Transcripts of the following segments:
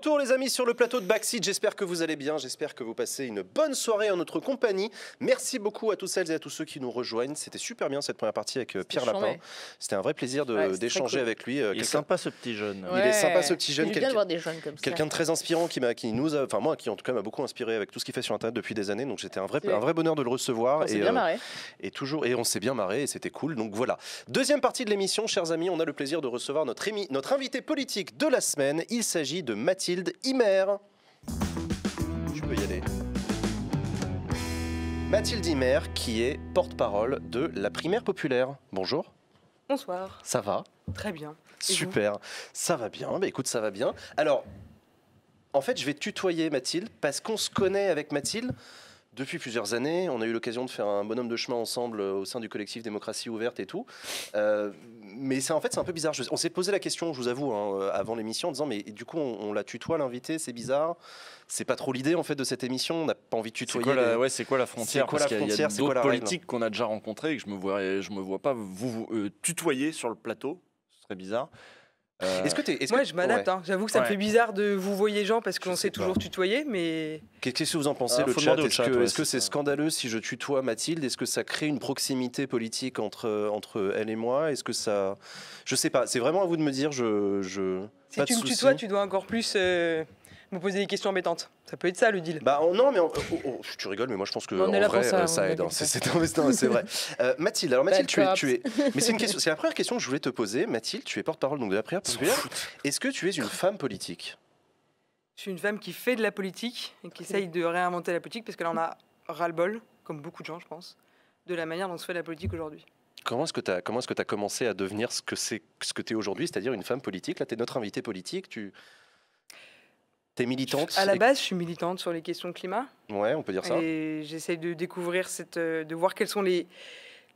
retour les amis sur le plateau de Backseat, j'espère que vous allez bien, j'espère que vous passez une bonne soirée en notre compagnie. Merci beaucoup à toutes celles et à tous ceux qui nous rejoignent, c'était super bien cette première partie avec euh, Pierre Lapin. C'était un vrai plaisir d'échanger avec lui. Euh, il est sympa ce petit jeune. Il est sympa ce petit jeune. Quelqu'un de très inspirant qui, qui nous enfin moi qui en tout cas m'a beaucoup inspiré avec tout ce qu'il fait sur Internet depuis des années, donc c'était un vrai, un vrai bonheur de le recevoir. et, euh, et toujours, et on s'est bien marré et c'était cool, donc voilà. Deuxième partie de l'émission, chers amis, on a le plaisir de recevoir notre, notre invité politique de la semaine, il s'agit de Mathieu Mathilde Himer. Je peux y aller. Mathilde Himer, qui est porte-parole de la primaire populaire. Bonjour. Bonsoir. Ça va Très bien. Super. Ça va bien. Bah, écoute, ça va bien. Alors, en fait, je vais tutoyer Mathilde parce qu'on se connaît avec Mathilde depuis plusieurs années. On a eu l'occasion de faire un bonhomme de chemin ensemble euh, au sein du collectif Démocratie ouverte et tout. Euh, mais c'est en fait c'est un peu bizarre. on s'est posé la question, je vous avoue, hein, euh, avant l'émission, en disant mais du coup on, la tutoie l'invité, c'est bizarre. C'est pas trop l'idée en fait de cette émission. On n'a pas envie de tutoyer. C'est quoi, la, c'est quoi la frontière quoi la frontière, y a, qu'on a déjà rencontrées et que je me vois, je me vois pas vous, tutoyer sur le plateau. Ce serait bizarre. Euh, ce que Moi, je m'adapte. Hein. J'avoue que ça me fait bizarre de vous voyez gens parce qu'on s'est toujours tutoyé, mais. Qu'est-ce que vous en pensez, ah, le chat Est-ce que c'est scandaleux si je tutoie Mathilde Est-ce que ça crée une proximité politique entre, entre elle et moi Est-ce que ça. Je sais pas. C'est vraiment à vous de me dire. Je, Si tu me tutoies, tu dois encore plus. Euh, vous poser des questions embêtantes. Ça peut être ça le deal. Bah non, mais oh, oh, oh, tu rigoles, mais moi je pense que on en vrai ça, ça c'est vrai. Euh, Mathilde, alors Mathilde, tu es, mais c'est une question, c'est la première question que je voulais te poser. Mathilde, tu es porte-parole donc de la prière Est-ce que tu es une femme politique Je suis une femme qui fait de la politique et qui essaye de réinventer la politique parce qu'elle en a ras-le-bol, comme beaucoup de gens, je pense, de la manière dont se fait la politique aujourd'hui. Comment est-ce que tu as, est as commencé à devenir ce que c'est, ce que tu es aujourd'hui, c'est-à-dire une femme politique Là, tu es notre invité politique, tu, T'es militante À la base, je suis militante sur les questions climat. Ouais, on peut dire ça. Et j'essaye de découvrir, cette, euh, de voir quelles sont les,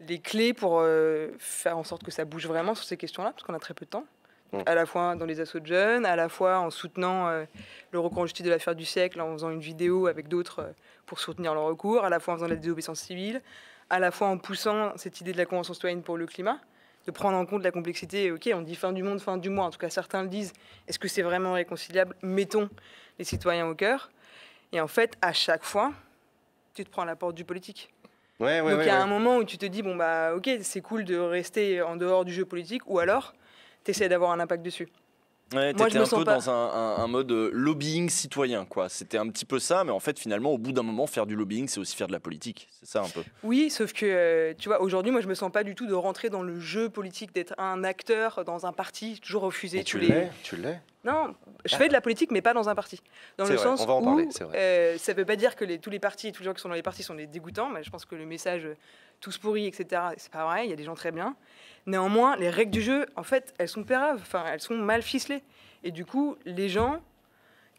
les clés pour euh, faire en sorte que ça bouge vraiment sur ces questions-là, parce qu'on a très peu de temps. Hum. À la fois dans les assauts de jeunes, à la fois en soutenant euh, le recours en justice de l'affaire du siècle, en faisant une vidéo avec d'autres pour soutenir le recours, à la fois en faisant la désobéissance civile, à la fois en poussant cette idée de la Convention citoyenne pour le climat de prendre en compte la complexité. Ok, on dit fin du monde, fin du mois, en tout cas certains le disent. Est-ce que c'est vraiment réconciliable Mettons les citoyens au cœur. Et en fait, à chaque fois, tu te prends la porte du politique. Donc il y a un moment où tu te dis, bon bah ok, c'est cool de rester en dehors du jeu politique, ou alors tu essaies d'avoir un impact dessus. Ouais, t'étais un peu dans un, un, mode euh, lobbying citoyen, quoi. C'était un petit peu ça, mais en fait, finalement, au bout d'un moment, faire du lobbying, c'est aussi faire de la politique. C'est ça un peu. Oui, sauf que, euh, tu vois, aujourd'hui, moi, je me sens pas du tout de rentrer dans le jeu politique, d'être un acteur dans un parti, toujours refusé. tu l'es, tu l'es. Non, je fais de la politique, mais pas dans un parti. Dans le sens où euh, ça ne veut pas dire que les, tous les partis tous les gens qui sont dans les partis sont des dégoûtants. Mais je pense que le message tous pourris, etc. C'est pas vrai. Il y a des gens très bien. Néanmoins, les règles du jeu, en fait, elles sont péraves, enfin, elles sont mal ficelées. Et du coup, les gens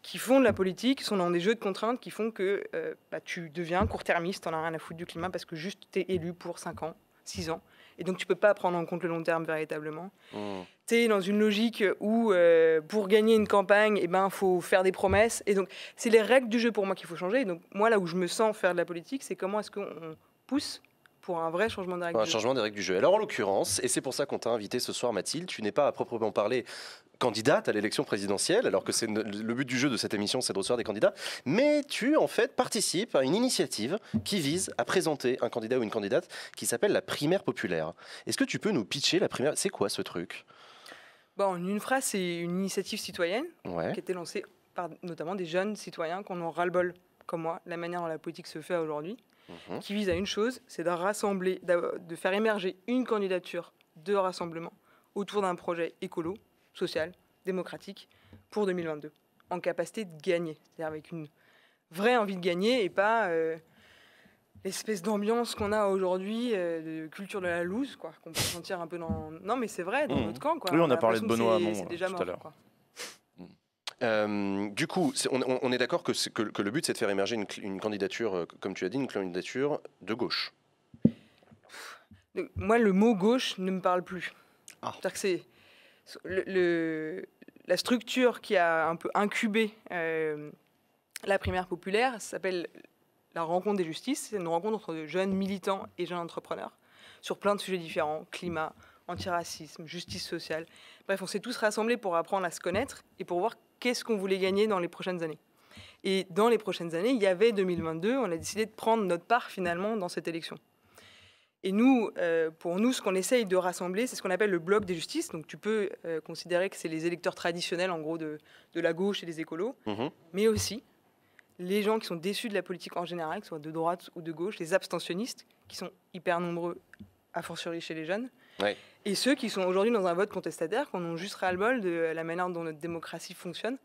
qui font de la politique sont dans des jeux de contraintes qui font que euh, bah, tu deviens court-termiste, t'en as rien à foutre du climat parce que juste t'es élu pour 5 ans, 6 ans. Et donc, tu peux pas prendre en compte le long terme véritablement. Oh. T'es Tu es dans une logique où, euh, pour gagner une campagne, il eh ben, faut faire des promesses. Et donc, c'est les règles du jeu pour moi qu'il faut changer. Et donc, moi, là où je me sens faire de la politique, c'est comment est-ce qu'on pousse pour un vrai changement des règles. du changement jeu. règles du jeu. Alors en l'occurrence, et c'est pour ça qu'on t'a invité ce soir Mathilde, tu n'es pas à proprement parler candidate à l'élection présidentielle, alors que c'est le but du jeu de cette émission, c'est de recevoir des candidats, mais tu en fait participes à une initiative qui vise à présenter un candidat ou une candidate qui s'appelle la primaire populaire. Est-ce que tu peux nous pitcher la primaire C'est quoi ce truc Bon, en une phrase, c'est une initiative citoyenne qui a été lancée par notamment des jeunes citoyens qu'on en ras-le-bol, comme moi, la manière dont la politique se fait aujourd'hui. Mhm. qui vise à une chose, c'est de rassembler, de faire émerger une candidature de rassemblement autour d'un projet écolo, social, démocratique pour 2022, en capacité de gagner, c'est-à-dire avec une vraie envie de gagner et pas euh, l'espèce d'ambiance qu'on a aujourd'hui euh, de culture de la loose, quoi, qu'on peut sentir un peu dans. Non, mais c'est vrai dans mhm. notre camp, quoi. Oui, on, a, parlé de Benoît Hamon, tout à l'heure. Euh, du coup, on, est d'accord que, le but, c'est de faire émerger une, candidature, euh, comme tu as dit, une candidature de gauche. Moi, le mot gauche ne me parle plus. Ah. C'est-à-dire que c'est la structure qui a un peu incubé euh, la primaire populaire s'appelle la rencontre des justices. C'est une rencontre entre jeunes militants et jeunes entrepreneurs sur plein de sujets différents climat, antiracisme, justice sociale. Bref, on s'est tous rassemblés pour apprendre à se connaître et pour voir qu'est-ce qu'on voulait gagner dans les prochaines années. Et dans les prochaines années, il y avait 2022, on a décidé de prendre notre part finalement dans cette élection. Et nous, euh, pour nous, ce qu'on essaye de rassembler, c'est ce qu'on appelle le bloc des justices. Donc tu peux euh, considérer que c'est les électeurs traditionnels, en gros, de, la gauche et des écolos, mhm. mais aussi les gens qui sont déçus de la politique en général, que ce soit de droite ou de gauche, les abstentionnistes, qui sont hyper nombreux, à fortiori chez les jeunes, et ceux qui sont aujourd'hui dans un vote contestataire, qu'on ont juste ras-le-bol de la manière dont notre démocratie fonctionne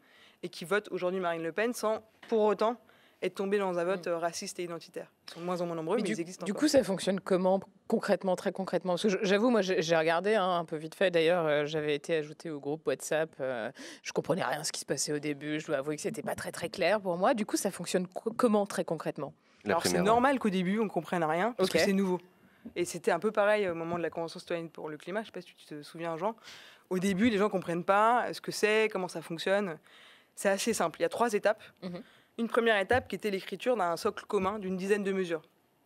et qui votent aujourd'hui Marine Le Pen sans pour autant être tombés dans un vote mm. euh, raciste et identitaire. Ils sont de moins en moins nombreux, mais, ils existent Du coup, ça fonctionne comment concrètement, très concrètement Parce que j'avoue, moi, j'ai regardé hein, un peu vite fait. D'ailleurs, euh, j'avais été ajouté au groupe WhatsApp. Euh, je comprenais rien ce qui se passait au début. Je dois avouer que ce n'était pas très très clair pour moi. Du coup, ça fonctionne comment très concrètement Alors, c'est hein. normal qu'au début, on ne comprenne rien parce que c'est nouveau. Et c'était un peu pareil au moment de la Convention citoyenne pour le climat. Je ne sais pas si tu te souviens, Jean. Au début, les gens ne comprennent pas ce que c'est, comment ça fonctionne. C'est assez simple. Il y a trois étapes. Mhm. Une première étape qui était l'écriture d'un socle commun d'une dizaine de mesures.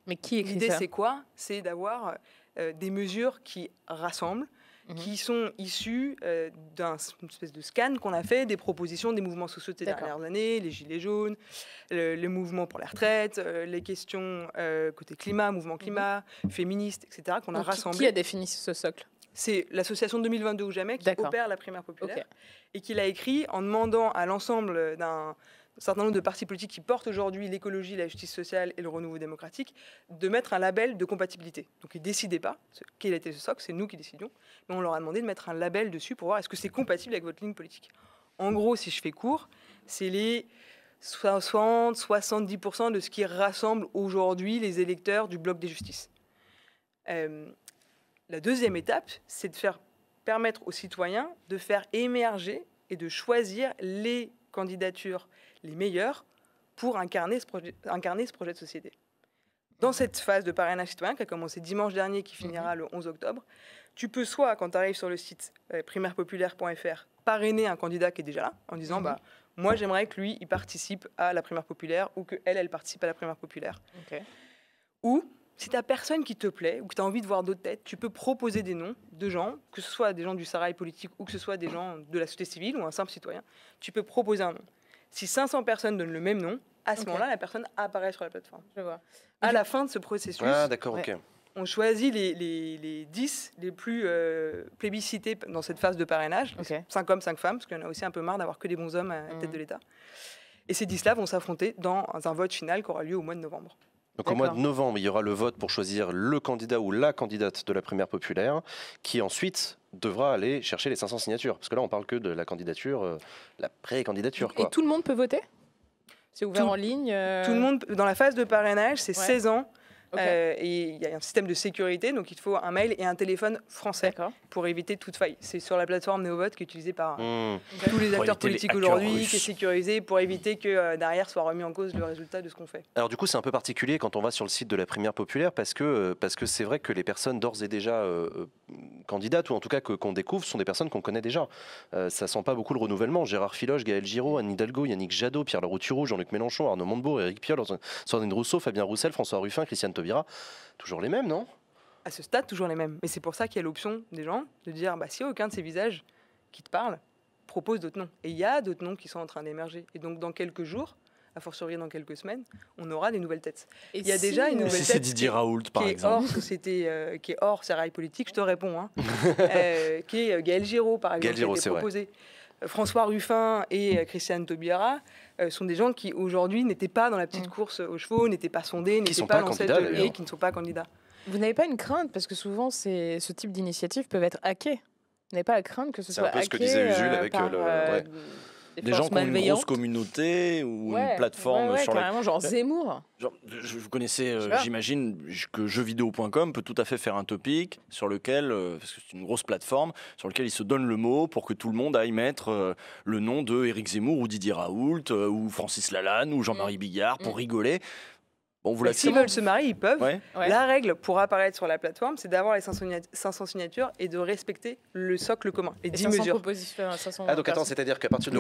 Mais qui écrit ça L'idée, c'est quoi C'est d'avoir euh, des mesures qui rassemblent, Mhm. qui sont issus euh, d'une espèce de scan qu'on a fait des propositions des mouvements sociaux des dernières années, les gilets jaunes, le, mouvements pour la retraite, euh, les questions euh, côté climat, mouvement mhm. climat, féministe, etc., qu'on a rassemblé. Qui a défini ce socle c'est l'association 2022 ou jamais qui opère la primaire populaire et qui l'a écrit en demandant à l'ensemble d'un certain nombre de partis politiques qui portent aujourd'hui l'écologie, la justice sociale et le renouveau démocratique, de mettre un label de compatibilité. Donc ils ne décidaient pas quel était ce socle, c'est nous qui décidions, mais on leur a demandé de mettre un label dessus pour voir est-ce que c'est compatible avec votre ligne politique. En gros, si je fais court, c'est les 60-70% de ce qui rassemble aujourd'hui les électeurs du bloc des justices. Euh, la deuxième étape, c'est de faire permettre aux citoyens de faire émerger et de choisir les candidatures les meilleurs pour incarner ce, projet, incarner ce projet de société. Dans mhm. cette phase de parrainage citoyen qui a commencé dimanche dernier, et qui mhm. finira le 11 octobre, tu peux soit, quand tu arrives sur le site euh, primairepopulaire.fr, parrainer un candidat qui est déjà là en disant mhm. bah, Moi, j'aimerais que lui, il participe à la primaire populaire ou que elle, elle participe à la primaire populaire. Ok. Ou, si tu personne qui te plaît ou que tu as envie de voir d'autres têtes, tu peux proposer des noms de gens, que ce soit des gens du sarail politique ou que ce soit des gens de la société civile ou un simple citoyen. Tu peux proposer un nom. Si 500 personnes donnent le même nom, à ce moment-là, la personne apparaît sur la plateforme. Je vois. À la fin de ce processus, ah, on choisit les, les, 10 les plus euh, plébiscités dans cette phase de parrainage. 5 hommes, 5 femmes, parce qu'on a aussi un peu marre d'avoir que des bons hommes à la tête mhm. de l'État. Et ces 10-là vont s'affronter dans un vote final qui aura lieu au mois de novembre. Donc au mois de novembre, il y aura le vote pour choisir le candidat ou la candidate de la primaire populaire, qui ensuite devra aller chercher les 500 signatures. Parce que là, on parle que de la candidature, euh, la pré-candidature. Et tout le monde peut voter C'est ouvert en ligne euh Tout le monde, dans la phase de parrainage, c'est 16 ans. Euh, et il y a un système de sécurité, donc il faut un mail et un téléphone français pour éviter toute faille. C'est sur la plateforme NeoVote qui est utilisée par hmm. tous les acteurs politiques aujourd'hui, qui est sécurisée pour éviter que derrière soit remis en cause le résultat de ce qu'on fait. Alors du coup, c'est un peu particulier quand on va sur le site de la première populaire parce que parce que c'est vrai que les personnes d'ores et déjà candidates, ou en tout cas qu'on découvre, sont des personnes qu'on connaît déjà. Euh, ça sent pas beaucoup le renouvellement. Gérard Filoche, Gaël Giraud, Anne Hidalgo, Yannick Jadot, Pierre Lerouturo, Jean-Luc Mélenchon, Arnaud Montebourg, Éric Piolle, Sandrine Rousseau, Fabien Roussel, François Ruffin, Christiane Taubira. Toujours les mêmes, non À ce stade, toujours les mêmes. Mais c'est pour ça qu'il y a l'option des gens de dire bah, si aucun de ces visages qui te parle propose d'autres noms. Et il y a d'autres noms qui sont en train d'émerger. Et donc, dans quelques jours, a fortiori dans quelques semaines, on aura des nouvelles têtes. il y a déjà une nouvelle si tête. Didier Raoult, par qui exemple. Est hors euh, qui est hors politique, je te réponds. Hein. Euh, qui est euh, Gaël Giraud, par exemple. qui Giraud, c'est proposé. Vrai. François Ruffin et Christiane Taubira sont des gens qui aujourd'hui n'étaient pas dans la petite mm. course aux chevaux, n'étaient pas sondés, n'étaient pas, dans candidats, cette et qui ne sont pas candidats. Vous n'avez pas une crainte parce que souvent ce type d'initiatives peuvent être hackées. Vous n'avez pas à craindre que ce soit hacké. C'est un peu ce que disait avec le. Des, gens qui ont une grosse communauté ou une plateforme sur carrément, genre Zemmour. je, vous connaissez, euh, j'imagine que jeuxvideo.com peut tout à fait faire un topic sur lequel, euh, parce que c'est une grosse plateforme, sur lequel ils se donnent le mot pour que tout le monde aille mettre euh, le nom de Éric Zemmour ou Didier Raoult ou Francis Lalanne ou Jean-Marie mm. Bigard pour mm. rigoler. S'ils veulent se marier, ils peuvent. La règle pour apparaître sur la plateforme, c'est d'avoir les 500 signatures et de respecter le socle commun, et 10 mesures. Ah donc attends, c'est-à-dire qu'à partir,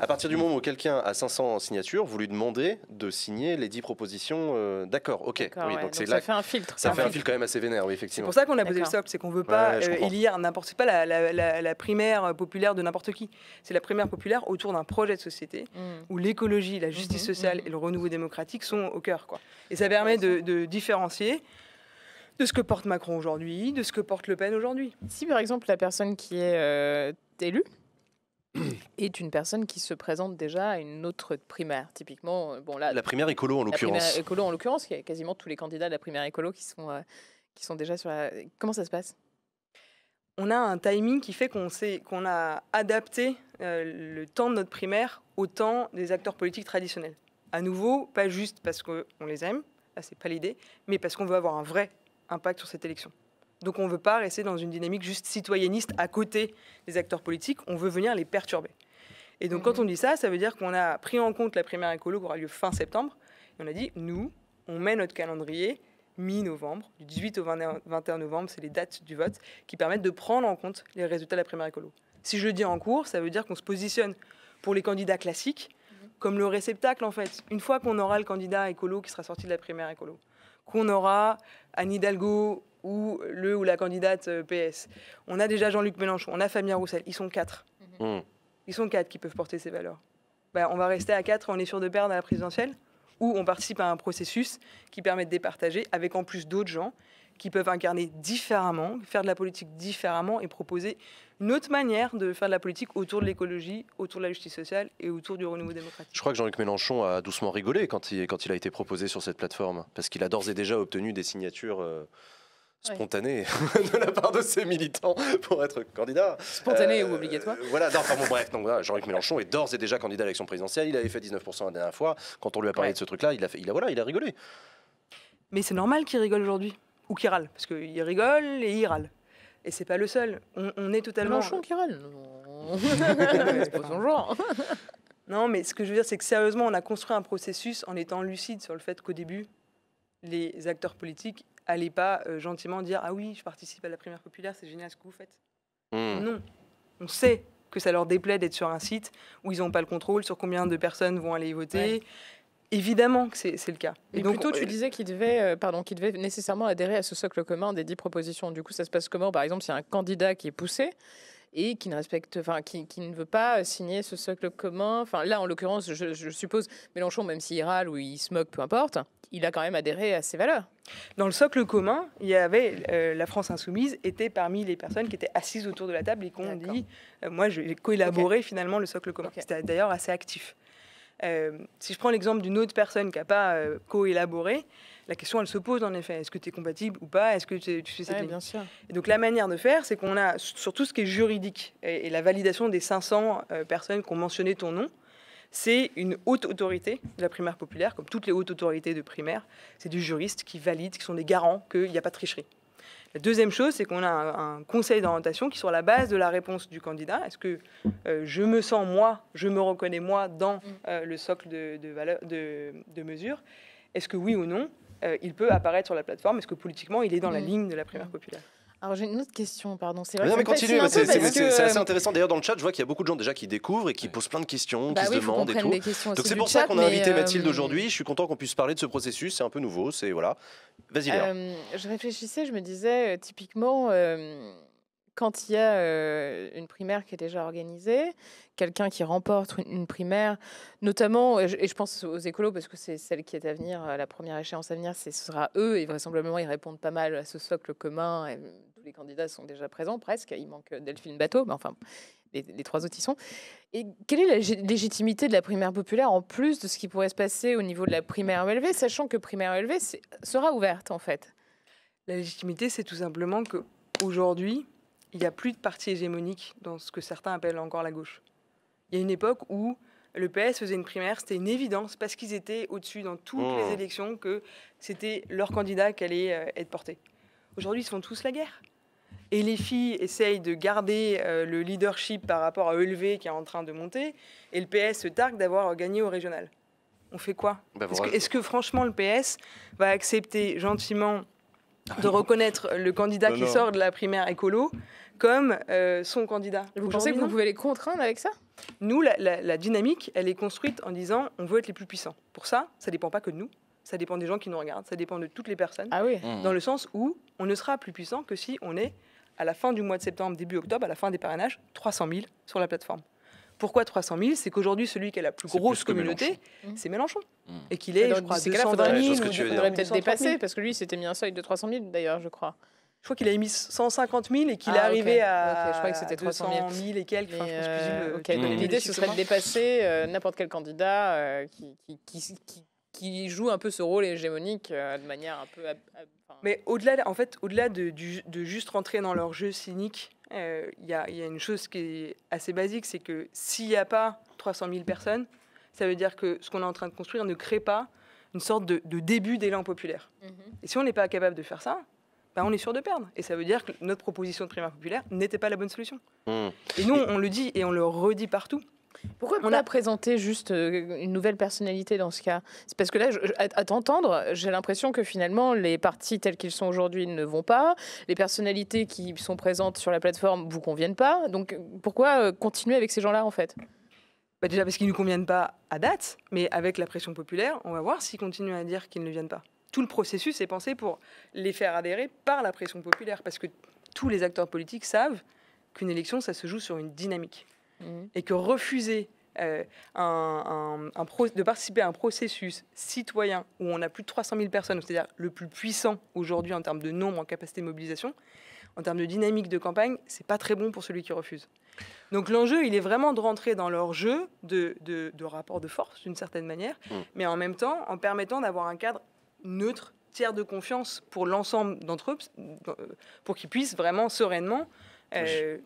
à partir du moment où quelqu'un a 500 signatures, vous lui demandez de signer les 10 propositions euh, d'accord. OK. donc, ça fait un filtre. Ça fait un filtre quand même assez vénère, oui, effectivement. C'est pour ça qu'on a posé le socle, c'est qu'on veut pas élire euh, n'importe pas la, la, primaire populaire de n'importe qui. C'est la primaire populaire autour d'un projet de société mm. où l'écologie, la justice mm-hmm, sociale mm-hmm. et le renouveau démocratique sont cœur. Quoi. Et ça permet de, différencier de ce que porte Macron aujourd'hui, de ce que porte Le Pen aujourd'hui. Si par exemple la personne qui est euh, élue est une personne qui se présente déjà à une autre primaire, typiquement, euh, bon là, la primaire écolo en l'occurrence. La primaire écolo en l'occurrence, il y a quasiment tous les candidats de la primaire écolo qui sont, euh, qui sont déjà sur la... Comment ça se passe on a un timing qui fait qu'on qu'on a adapté le temps de notre primaire au temps des acteurs politiques traditionnels à nouveau, pas juste parce qu'on les aime, là c'est pas l'idée, mais parce qu'on veut avoir un vrai impact sur cette élection. Donc on ne veut pas rester dans une dynamique juste citoyenniste à côté des acteurs politiques, on veut venir les perturber. Et donc quand mhm. on dit ça, ça veut dire qu'on a pris en compte la primaire écolo qui aura lieu fin septembre, et on a dit, nous, on met notre calendrier mi-novembre, du 18 au 21 novembre, c'est les dates du vote, qui permettent de prendre en compte les résultats de la primaire écolo. Si je le dis en cours, ça veut dire qu'on se positionne pour les candidats classiques, comme le réceptacle en fait. Une fois qu'on aura le candidat écolo qui sera sorti de la primaire écolo, qu'on aura Anne Hidalgo ou le ou la candidate euh, PS, on a déjà Jean-Luc Mélenchon, on a Fabien Roussel, ils sont quatre. Mmh. Ils sont quatre qui peuvent porter ces valeurs. Bah, on va rester à quatre, on est sûr de perdre à la présidentielle, ou on participe à un processus qui permet de départager avec en plus d'autres gens qui peuvent incarner différemment, faire de la politique différemment et proposer une autre manière de faire de la politique autour de l'écologie, autour de la justice sociale et autour du renouveau démocratique. Je crois que Jean-Luc Mélenchon a doucement rigolé quand il, a été proposé sur cette plateforme, parce qu'il a d'ores et déjà obtenu des signatures. Euh, spontanées de la part de ses militants pour être candidat. Spontané euh, ou obligatoire Voilà, enfin bon, bref, Jean-Luc Mélenchon est d'ores et déjà candidat à l'élection présidentielle. Il avait fait 19% la dernière fois. Quand on lui a parlé de ce truc-là, il a, il a, voilà, il a rigolé. Mais c'est normal qu'il rigole aujourd'hui, ou qu'il râle, parce qu'il rigole et il râle. Et c'est pas le seul. On, est totalement. Mélenchon qui râle. non, mais ce que je veux dire, c'est que sérieusement, on a construit un processus en étant lucide sur le fait qu'au début, les acteurs politiques allaient pas euh, gentiment dire Ah oui, je participe à la primaire populaire, c'est génial ce que vous faites. Hmm. Non. On sait que ça leur déplaît d'être sur un site où ils n'ont pas le contrôle sur combien de personnes vont aller y voter. Évidemment que c'est le cas. Et, donc, plutôt, tu euh, disais qu'il devait, euh, pardon, qu'il devait nécessairement adhérer à ce socle commun des dix propositions. Du coup, ça se passe comment Par exemple, s'il y a un candidat qui est poussé, et qui ne respecte, enfin, qui, ne veut pas signer ce socle commun. Enfin, là, en l'occurrence, je, suppose Mélenchon, même s'il râle ou il se moque, peu importe, il a quand même adhéré à ces valeurs. Dans le socle commun, il y avait euh, la France insoumise était parmi les personnes qui étaient assises autour de la table et qu'on dit, moi, j'ai coélaboré finalement le socle commun. C'était d'ailleurs assez actif. Euh, si je prends l'exemple d'une autre personne qui n'a pas euh, co-élaboré, la question, elle se pose en effet. Est-ce que tu es compatible ou pas Est-ce que tu fais cette ligne Et donc la manière de faire, c'est qu'on a, surtout ce qui est juridique et, la validation des 500 euh, personnes qui ont mentionné ton nom, c'est une haute autorité de la primaire populaire, comme toutes les hautes autorités de primaire. C'est du juriste qui valide, qui sont des garants qu'il n'y a pas de tricherie. La deuxième chose, c'est qu'on a un, conseil d'orientation qui, sur la base de la réponse du candidat, est-ce que euh, je me sens moi, je me reconnais moi dans mm. euh, le socle de, mesures de, est-ce que oui ou non, euh, il peut apparaître sur la plateforme, est-ce que politiquement, il est dans la mm. ligne de la primaire mm. populaire alors j'ai une autre question, pardon. C'est non, mais continue, c'est assez intéressant. D'ailleurs, dans le chat, je vois qu'il y a beaucoup de gens déjà qui découvrent et qui posent plein de questions, bah qui se demandent et tout. Donc c'est pour ça qu'on a invité euh, Mathilde aujourd'hui. Je suis content qu'on puisse parler de ce processus. C'est un peu nouveau. C'est voilà. Vas-y. Euh, je réfléchissais, je me disais euh, typiquement. Euh, quand il y a une primaire qui est déjà organisée, quelqu'un qui remporte une primaire, notamment, et je pense aux écolos, parce que c'est celle qui est à venir, la première échéance à venir, ce sera eux, et vraisemblablement, ils répondent pas mal à ce socle commun, et les candidats sont déjà présents presque. Il manque Delphine Bateau, mais enfin, les, trois autres y sont. Et quelle est la légitimité de la primaire populaire en plus de ce qui pourrait se passer au niveau de la primaire élevée, sachant que primaire élevée sera ouverte en fait La légitimité, c'est tout simplement que aujourd'hui, il n'y a plus de parti hégémonique dans ce que certains appellent encore la gauche. Il y a une époque où le PS faisait une primaire, c'était une évidence parce qu'ils étaient au-dessus dans toutes mmh. les élections que c'était leur candidat qui allait euh, être porté. Aujourd'hui, ils font tous la guerre. Et les filles essayent de garder euh, le leadership par rapport à ELV qui est en train de monter. Et le PS se targue d'avoir gagné au régional. On fait quoi bah, Est-ce que, franchement le PS va accepter gentiment ah de reconnaître le candidat qui sort de la primaire écolo comme euh, son candidat Vous pensez que vous pouvez les contraindre avec ça Nous, la, la dynamique, elle est construite en disant on veut être les plus puissants. Pour ça, ça ne dépend pas que de nous ça dépend des gens qui nous regardent, ça dépend de toutes les personnes. Ah oui. Mmh. Dans le sens où on ne sera plus puissant que si on est à la fin du mois de septembre, début octobre, à la fin des parrainages, 300 000 sur la plateforme. Pourquoi 300 000 C'est qu'aujourd'hui, celui qui a la plus grosse communauté, mmh. c'est Mélenchon. Mmh. Et qu'il est, je crois, c'est 220 000. Il faudrait peut-être dépasser, parce que lui, il s'était mis un seuil de 300 000, d'ailleurs, je crois. Je crois qu'il a émis 150 000 et qu'il est ah, arrivé à. Je crois que c'était 300 000. et quelques. Euh, l'idée, ce serait de dépasser euh, n'importe quel candidat euh, qui, qui, qui qui joue un peu ce rôle hégémonique euh, de manière un peu. Mais au-delà, en fait, au-delà de, juste rentrer dans leur jeu cynique, il euh, y, a, une chose qui est assez basique, c'est que s'il n'y a pas 300 000 personnes, ça veut dire que ce qu'on est en train de construire ne crée pas une sorte de, début d'élan populaire. Mhm. Et si on n'est pas capable de faire ça, bah on est sûr de perdre. Et ça veut dire que notre proposition de primaire populaire n'était pas la bonne solution. Hmm. Et nous, on le dit et on le redit partout. Pourquoi on a présenté juste euh, une nouvelle personnalité dans ce cas C'est parce que là, à t'entendre, j'ai l'impression que finalement, les partis tels qu'ils sont aujourd'hui ne vont pas. Les personnalités qui sont présentes sur la plateforme ne vous conviennent pas. Donc pourquoi euh, continuer avec ces gens-là en fait bah, Déjà parce qu'ils ne nous conviennent pas à date, mais avec la pression populaire, on va voir s'ils continuent à dire qu'ils ne viennent pas. Tout le processus est pensé pour les faire adhérer par la pression populaire, parce que tous les acteurs politiques savent qu'une élection, ça se joue sur une dynamique. Mm. et que refuser euh, un, de participer à un processus citoyen où on a plus de 300 000 personnes, c'est-à-dire le plus puissant aujourd'hui en termes de nombre, en capacité de mobilisation, en termes de dynamique de campagne, c'est pas très bon pour celui qui refuse. Donc l'enjeu, il est vraiment de rentrer dans leur jeu de, de, de rapport de force, d'une certaine manière, mm. mais en même temps, en permettant d'avoir un cadre neutre, tiers de confiance pour l'ensemble d'entre eux, euh, pour qu'ils puissent vraiment sereinement euh,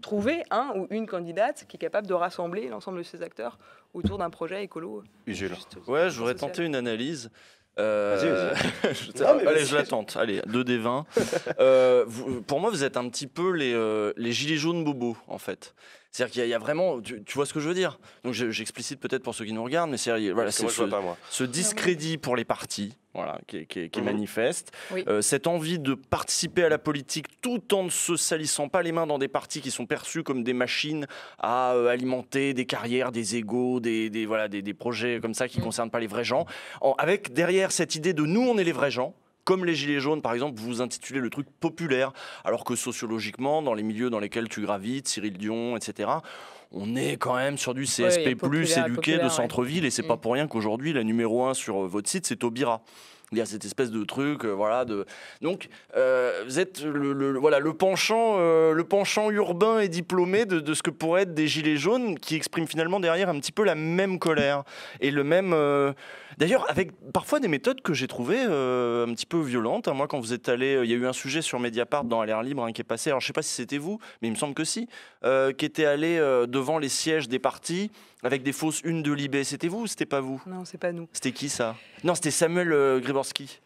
trouver un ou une candidate qui est capable de rassembler l'ensemble de ces acteurs autour d'un projet écolo. Euh, Jules. Ouais, je voudrais tenter une analyse. vas -y, vas -y. allez, je tente. Allez, 2 des 20. Euh, pour moi, vous êtes un petit peu les, euh, les gilets jaunes bobos, en fait. C'est-à-dire qu'il y, a vraiment, tu, vois ce que je veux dire Donc j'explicite peut-être pour ceux qui nous regardent, mais c'est voilà, c'est ce, ce, discrédit pour les partis, voilà, qui, qui, mhm. manifeste, euh, cette envie de participer à la politique tout en ne se salissant pas les mains dans des partis qui sont perçus comme des machines à euh, alimenter des carrières, des égaux, des, voilà, des, projets comme ça qui ne mhm. concernent pas les vrais gens, avec derrière cette idée de nous on est les vrais gens comme les Gilets jaunes, par exemple, vous vous intitulez le truc populaire, alors que sociologiquement, dans les milieux dans lesquels tu gravites, Cyril Dion, etc., on est quand même sur du CSP, éduqué de centre-ville, et c'est pas mm. pour rien qu'aujourd'hui, la numéro un sur euh, votre site, c'est Taubira. Il y a cette espèce de truc, euh, voilà. De... Donc, euh, vous êtes le, voilà, le, penchant, le penchant urbain et diplômé de, de, ce que pourraient être des gilets jaunes qui expriment finalement derrière un petit peu la même colère et le même D'ailleurs, avec parfois des méthodes que j'ai trouvées euh, un petit peu violentes. Hein. Moi, quand vous êtes allé, euh, il y a eu un sujet sur Mediapart dans l'air libre hein, qui est passé. Alors, je sais pas si c'était vous, mais il me semble que si, euh, qui était allé devant les sièges des partis avec des fausses unes de Libé. C'était vous ou c'était pas vous Non, c'est pas nous. C'était qui ça Non, c'était Samuel Griborski.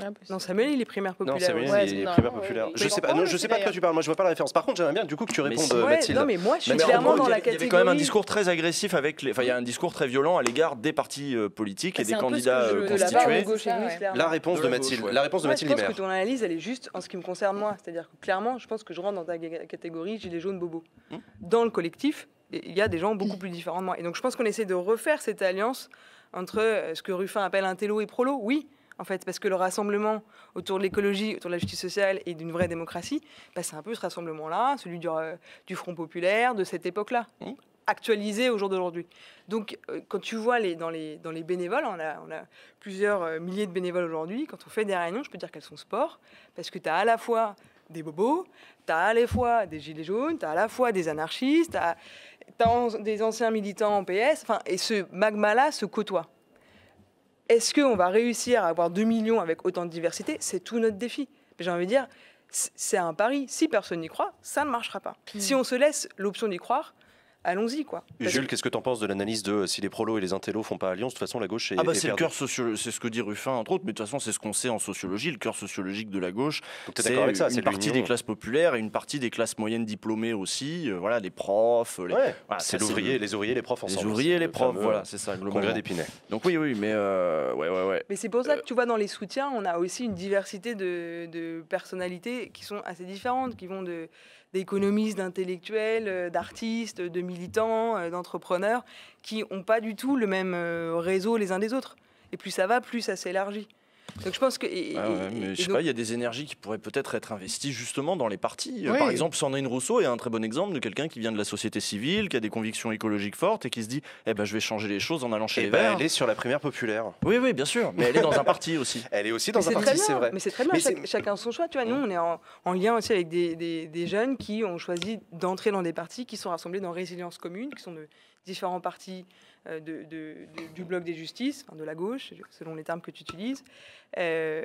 Bah, non, Samuel, il est primaire populaire. Non, Je sais pas, je sais pas de quoi tu parles. Moi, je vois pas la référence. Par contre, j'aimerais bien du coup que tu répondes, Mathilde. non, mais moi, je suis clairement dans la catégorie. Il y avait quand même un discours très agressif avec, les... enfin, il y a un discours très violent à l'égard des partis euh, politiques bah, et des candidats euh, constitués. La réponse de, Mathilde. La réponse de Mathilde. Je pense que ton analyse, elle est juste en ce qui me concerne moi. C'est-à-dire que clairement, je pense que je rentre dans ta catégorie gilet jaunes bobos. Hmm. Dans le collectif, il y a des gens beaucoup plus différents de moi. Et donc, je pense qu'on essaie de refaire cette alliance entre euh, ce que Ruffin appelle un télo et prolo. Oui en fait, parce que le rassemblement autour de l'écologie, autour de la justice sociale et d'une vraie démocratie, bah, c'est un peu ce rassemblement-là, celui du, euh, Front populaire, de cette époque-là. Mmh. actualisé au jour d'aujourd'hui. Donc, euh, quand tu vois les, dans, les, bénévoles, on a, plusieurs euh, milliers de bénévoles aujourd'hui. Quand on fait des réunions, je peux dire qu'elles sont sport, parce que tu as à la fois des bobos, tu as à la fois des gilets jaunes, tu as à la fois des anarchistes, tu as, des anciens militants en PS, et ce magma-là se côtoie. Est-ce qu'on va réussir à avoir 2 millions avec autant de diversité C'est tout notre défi. J'ai envie de dire, c'est un pari. Si personne n'y croit, ça ne marchera pas. Hmm. Si on se laisse l'option d'y croire, allons-y quoi. Jules, qu'est-ce que tu en penses de l'analyse de euh, si les prolos et les intellos font pas alliance, de toute façon la gauche est Ah bah c'est le cœur sociologique, c'est ce que dit Ruffin entre autres, mais de toute façon c'est ce qu'on sait en sociologie, le cœur sociologique de la gauche. C'est avec une partie des classes populaires et une partie des classes moyennes diplômées aussi, euh, voilà les profs, les... c'est l'ouvrier, les ouvriers, les profs ensemble. Les ouvriers, les profs, voilà, c'est ça le Congrès d'Épinay. Donc oui oui, mais euh, Mais c'est pour ça que tu vois dans les soutiens, on a aussi une diversité de, personnalités qui sont assez différentes, qui vont de d'économistes, d'intellectuels, d'artistes, de militants, euh, d'entrepreneurs qui n'ont pas du tout le même euh, réseau les uns des autres. Et plus ça va, plus ça s'élargit. Donc je pense que. mais sais pas, il y a des énergies qui pourraient peut-être être investies justement dans les partis. Euh, par exemple, Sandrine Rousseau est un très bon exemple de quelqu'un qui vient de la société civile, qui a des convictions écologiques fortes et qui se dit Eh ben, je vais changer les choses en allant chez eh les ben, Elle est sur la primaire populaire. Oui, oui, bien sûr. Mais elle est dans un parti aussi. Elle est aussi dans un parti, c'est vrai. Mais c'est très bien. chacun son choix. Tu vois, nous, mm. on est en, lien aussi avec des, des, jeunes qui ont choisi d'entrer dans des partis qui sont rassemblés dans Résilience Commune, qui sont de différents partis euh, de, du bloc des justices, de la gauche, selon les termes que tu utilises. Euh,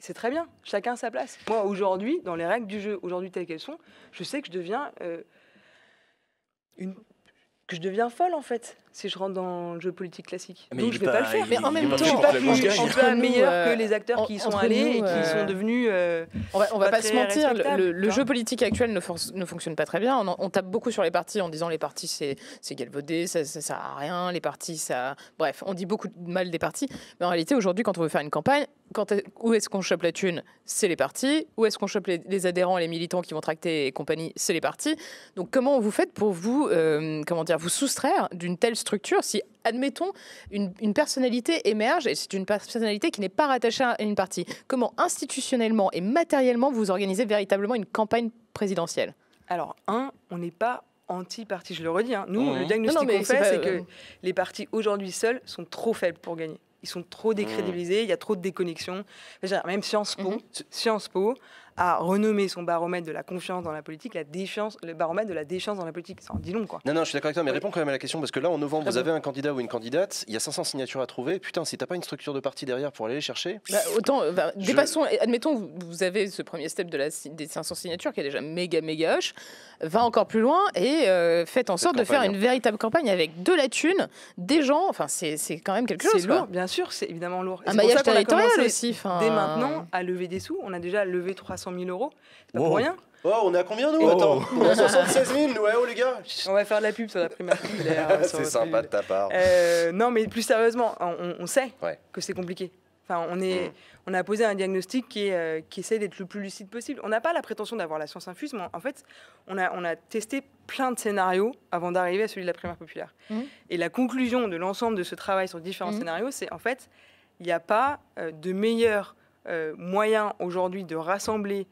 c'est très bien, chacun sa place. Moi, aujourd'hui, dans les règles du jeu, aujourd'hui telles qu'elles sont, je sais que je deviens euh, une, que je deviens folle en fait si je rentre dans le jeu politique classique. Donc je vais pas, le faire. Mais en même temps, je suis pas, plus, meilleur que euh, les acteurs qui y sont allés et qui euh, sont devenus. Euh, on va, va pas, se mentir, le, jeu politique actuel ne, fonctionne pas très bien. On, tape beaucoup sur les partis en disant les partis c'est galvaudé, ça, ne sert à rien, les partis ça. Bref, on dit beaucoup de mal des partis. Mais en réalité, aujourd'hui, quand on veut faire une campagne, quand, où est-ce qu'on chope la thune C'est les partis. Où est-ce qu'on chope les, les, adhérents, les militants qui vont tracter et compagnie C'est les partis. Donc comment vous faites pour vous, comment dire, vous soustraire d'une telle structure, si admettons, une, personnalité émerge, et c'est une personnalité qui n'est pas rattachée à une partie. Comment institutionnellement et matériellement vous organisez véritablement une campagne présidentielle Alors, un, on n'est pas anti-parti, je le redis. Hein. Nous, le diagnostic qu'on fait, c'est que euh, les partis aujourd'hui seuls sont trop faibles pour gagner. Ils sont trop décrédibilisés, il y a trop de déconnexions. Même Sciences Po, mhm. Sciences po à renommer son baromètre de la confiance dans la politique la défiance, le baromètre de la défiance dans la politique. Ça en dit long, quoi. Non, non, je suis d'accord avec toi, mais réponds quand même à la question, parce que là, en novembre, vous avez un candidat ou une candidate, il y a 500 signatures à trouver. Putain, si t'as pas une structure de parti derrière pour aller les chercher. Bah, autant, euh, dépassons, admettons, vous avez ce premier step de la, des 500 signatures qui est déjà méga, méga hoche. Va encore plus loin et euh, faites en sorte de faire une hein. véritable campagne avec de la thune, des gens. Enfin, c'est quand même quelque chose. C'est lourd, bien sûr, c'est évidemment lourd. Un maillage territorial aussi. Dès maintenant, à lever des sous, on a déjà levé 300 300 000 euros. C'est pas oh. pour rien. Oh, on est à combien nous oh. on 76 000 ouais, les gars On va faire de la pub sur la populaire. c'est sympa de ta part. Euh, non, mais plus sérieusement, on, sait que c'est compliqué. Enfin, on, est, hmm. on a posé un diagnostic qui, est, euh, qui essaie d'être le plus lucide possible. On n'a pas la prétention d'avoir la science infuse, mais en fait, on a, on a testé plein de scénarios avant d'arriver à celui de la primaire populaire. Hmm. Et la conclusion de l'ensemble de ce travail sur différents hmm. scénarios, c'est en fait, il n'y a pas euh, de meilleur euh, moyen aujourd'hui de rassembler,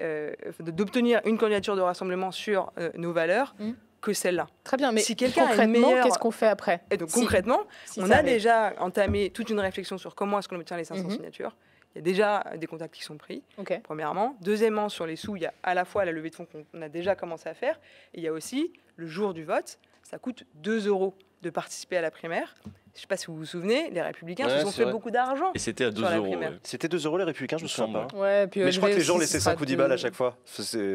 euh, d'obtenir une candidature de rassemblement sur euh, nos valeurs mmh. que celle-là. Très bien, mais si quelqu'un concrètement, qu'est-ce qu'on fait après Et eh, donc, Concrètement, on a déjà entamé toute une réflexion sur comment est-ce qu'on obtient les 500 mmh. signatures. Il y a déjà des contacts qui sont pris, premièrement. Deuxièmement, sur les sous, il y a à la fois la levée de fonds qu'on a déjà commencé à faire, et il y a aussi le jour du vote. Ça coûte 2 euros de participer à la primaire. Je ne sais pas si vous vous souvenez, les Républicains se sont fait beaucoup d'argent. Et c'était à 2 euros. C'était 2 euros les Républicains, je me souviens pas. mais je crois que les gens laissaient 5 ou 10 balles à chaque fois.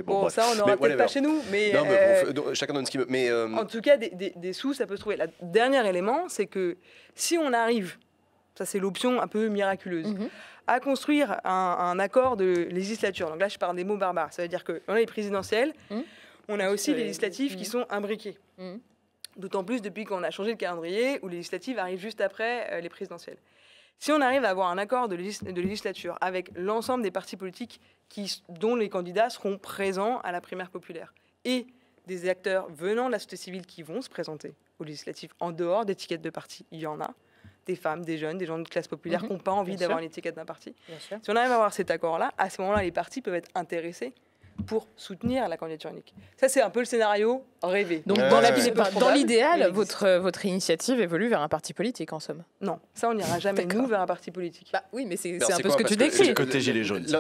Bon, ça, on n'aura peut-être pas chez nous. Mais euh, chacun donne ce qu'il veut. Euh, en tout cas, des, sous, ça peut se trouver. Le dernier élément, c'est que si on arrive, ça c'est l'option un peu miraculeuse, mhm. à construire un, accord de législature. Donc là, je parle des mots barbares. Ça veut dire qu'on a les présidentielles, mhm. on a aussi les législatives qui sont imbriquées. Mhm. D'autant plus depuis qu'on a changé le calendrier, où les législatives arrivent juste après euh, les présidentielles. Si on arrive à avoir un accord de, législature avec l'ensemble des partis politiques dont les candidats seront présents à la primaire populaire et des acteurs venant de la société civile qui vont se présenter aux législatives en dehors d'étiquettes de parti, il y en a, des femmes, des jeunes, des gens de classe populaire mhm. qui n'ont pas envie d'avoir une étiquette d'un parti. Si on arrive à avoir cet accord-là, à ce moment-là, les partis peuvent être intéressés pour soutenir la candidature unique. Ça, c'est un peu le scénario rêvé. Donc, dans l'idéal, votre, euh, votre initiative évolue vers un parti politique, en somme Non, ça, on n'ira jamais, nous, vers un parti politique. Bah oui, mais bah, c'est un peu ce que tu décris.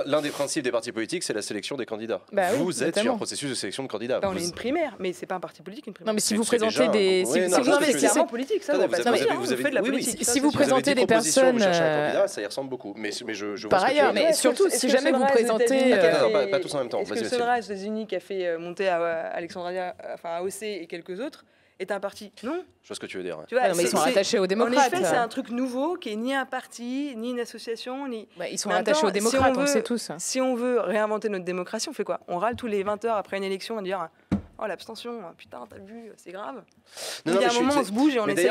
L'un des principes des partis politiques, c'est la sélection des candidats. Bah vous êtes sur un processus de sélection de candidats. on est une primaire, mais c'est pas un parti politique, Non, mais si vous présentez des. Si vous politique, ça, vous avez de la politique. Si vous présentez des personnes. Ça y ressemble beaucoup. Mais je Par ailleurs, mais surtout, si jamais vous présentez. Pas tous en même temps, seul race États-Unis qui a fait euh, monter à Alexandria, enfin à OC et quelques autres, est un parti. Non. Je vois ce que tu veux dire. mais ils sont rattachés aux démocrates. En effet, c'est un truc nouveau qui est ni un parti, ni une association, ni. Bah, ils sont rattachés aux démocrates, on, sait tous. Si on veut réinventer notre démocratie, on fait quoi On râle tous les 20 heures après une élection on dire oh l'abstention, hein, putain, t'as vu, c'est grave. Non, non, il y a un moment, on se bouge et on essaie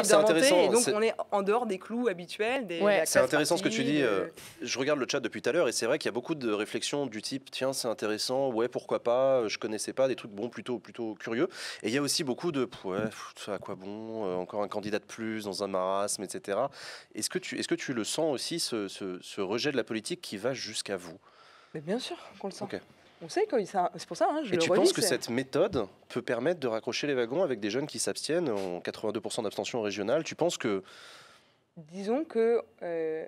et donc on est en dehors des clous habituels. C'est intéressant ce que tu dis. Euh, euh, je regarde le chat depuis tout à l'heure, et c'est vrai qu'il y a beaucoup de réflexions du type, tiens, c'est intéressant, ouais, pourquoi pas, euh, je connaissais pas, des trucs bon, plutôt, plutôt curieux. Et il y a aussi beaucoup de, ouais, à quoi bon, encore un candidat de plus dans un marasme, etc. Est-ce que tu, est-ce que tu le sens aussi ce, ce, rejet de la politique qui va jusqu'à vous? Mais bien sûr qu'on le sent. On sait que c'est pour ça. Hein, je Et tu penses que cette méthode peut permettre de raccrocher les wagons avec des jeunes qui s'abstiennent, en 82% d'abstention régionale Tu penses que. Disons que. il euh,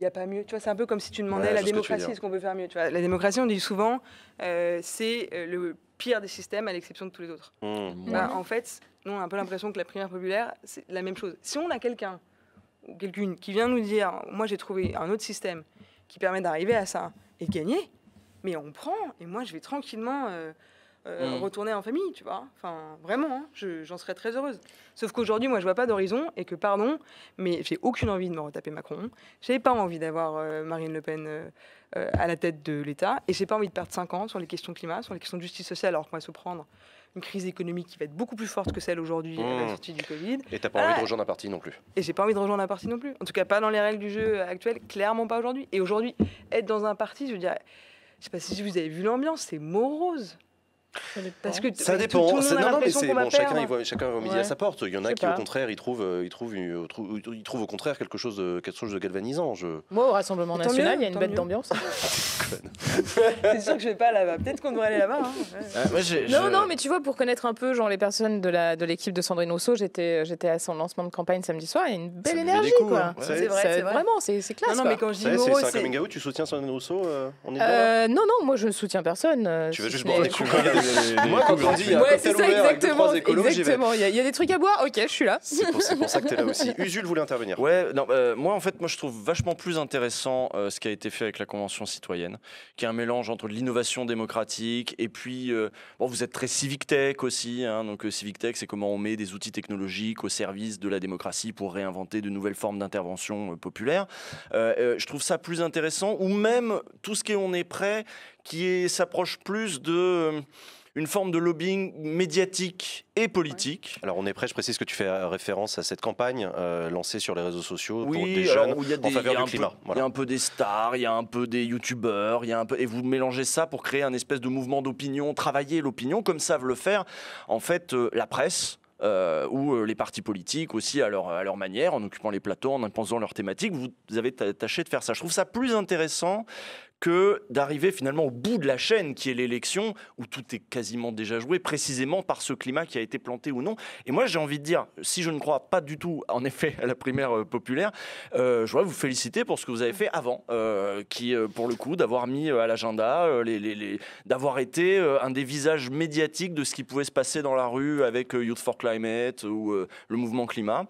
n'y a pas mieux. Tu vois, c'est un peu comme si tu demandais la démocratie, est-ce qu'on peut faire mieux La démocratie, on dit souvent, euh, c'est euh, le pire des systèmes à l'exception de tous les autres. Mmh. Mmh. Bah, en fait, nous, on a un peu l'impression que la primaire populaire, c'est la même chose. Si on a quelqu'un ou quelqu'une qui vient nous dire, moi j'ai trouvé un autre système qui permet d'arriver à ça et de gagner, mais on prend et moi je vais tranquillement euh, euh, mm. retourner en famille, tu vois. Enfin, vraiment, hein, j'en serais très heureuse. Sauf qu'aujourd'hui, moi, je vois pas d'horizon et que, pardon, mais j'ai aucune envie de me retaper Macron. J'ai pas envie d'avoir euh, Marine Le Pen à la tête de l'État et j'ai pas envie de perdre 5 ans sur les questions climat, sur les questions de justice sociale, alors qu'on va se prendre une crise économique qui va être beaucoup plus forte que celle aujourd'hui la mm. sortie du Covid. Et t'as pas envie de ah, rejoindre un parti non plus. Et j'ai pas envie de rejoindre un parti non plus. En tout cas, pas dans les règles du jeu actuel, clairement pas aujourd'hui. Et aujourd'hui, être dans un parti, je dirais je sais pas si vous avez vu l'ambiance, c'est morose. Parce que ça dépend. Tout, non, mais c'est bon, chacun, il voit, au midi à sa porte. Il y en a qui, au contraire, ils trouvent, euh, ils trouvent, euh, ils trouvent au contraire quelque chose de, quelque chose de galvanisant. Moi, au Rassemblement National, il y a une bête d'ambiance. c'est sûr que je vais pas là-bas. Peut-être qu'on devrait aller là-bas. Hein. Ah, non, non, mais tu vois, pour connaître un peu genre les personnes de la de l'équipe de Sandrine Rousseau, j'étais, euh, à son lancement de campagne samedi soir. Il y a une belle énergie, quoi. Hein. C'est vrai, c'est vrai. vraiment, c'est classe. Non, mais c'est un coming out. Tu soutiens Sandrine Rousseau Non, non, moi je ne soutiens personne. Tu veux juste boire des Moi, quand il y a ça, trois écolos, Exactement, il y, a des trucs à boire, ok, je suis là. C'est pour, ça que es là aussi. Usul voulait intervenir. Ouais, non, euh, moi, en fait, moi, je trouve vachement plus intéressant euh, ce qui a été fait avec la Convention citoyenne, qui est un mélange entre l'innovation démocratique et puis, euh, bon, vous êtes très civic tech aussi. Hein, donc, civic tech, c'est comment on met des outils technologiques au service de la démocratie pour réinventer de nouvelles formes d'intervention populaire. je trouve ça plus intéressant, ou même tout ce qui est on est prêt, qui s'approche plus de euh, une forme de lobbying médiatique et politique. Alors on est prêt, je précise que tu fais euh, référence à cette campagne euh, lancée sur les réseaux sociaux pour des jeunes en faveur Il y a un peu des stars, il y a un peu des youtubeurs, il un peu et vous mélangez ça pour créer un espèce de mouvement d'opinion, travailler l'opinion comme savent le faire en fait la presse. ou les partis politiques aussi à leur, à leur manière, en occupant les plateaux, en imposant leurs thématiques. Vous avez tâché de faire ça. Je trouve ça plus intéressant que d'arriver finalement au bout de la chaîne qui est l'élection, où tout est quasiment déjà joué, précisément par ce climat qui a été planté ou non. Et moi j'ai envie de dire, si je ne crois pas du tout en effet à la primaire euh, populaire, euh, je voudrais vous féliciter pour ce que vous avez fait avant, euh, qui pour le coup d'avoir mis à l'agenda, les, d'avoir été un des visages médiatiques de ce qui pouvait se passer dans la rue avec Youth for Climate ou le mouvement climat.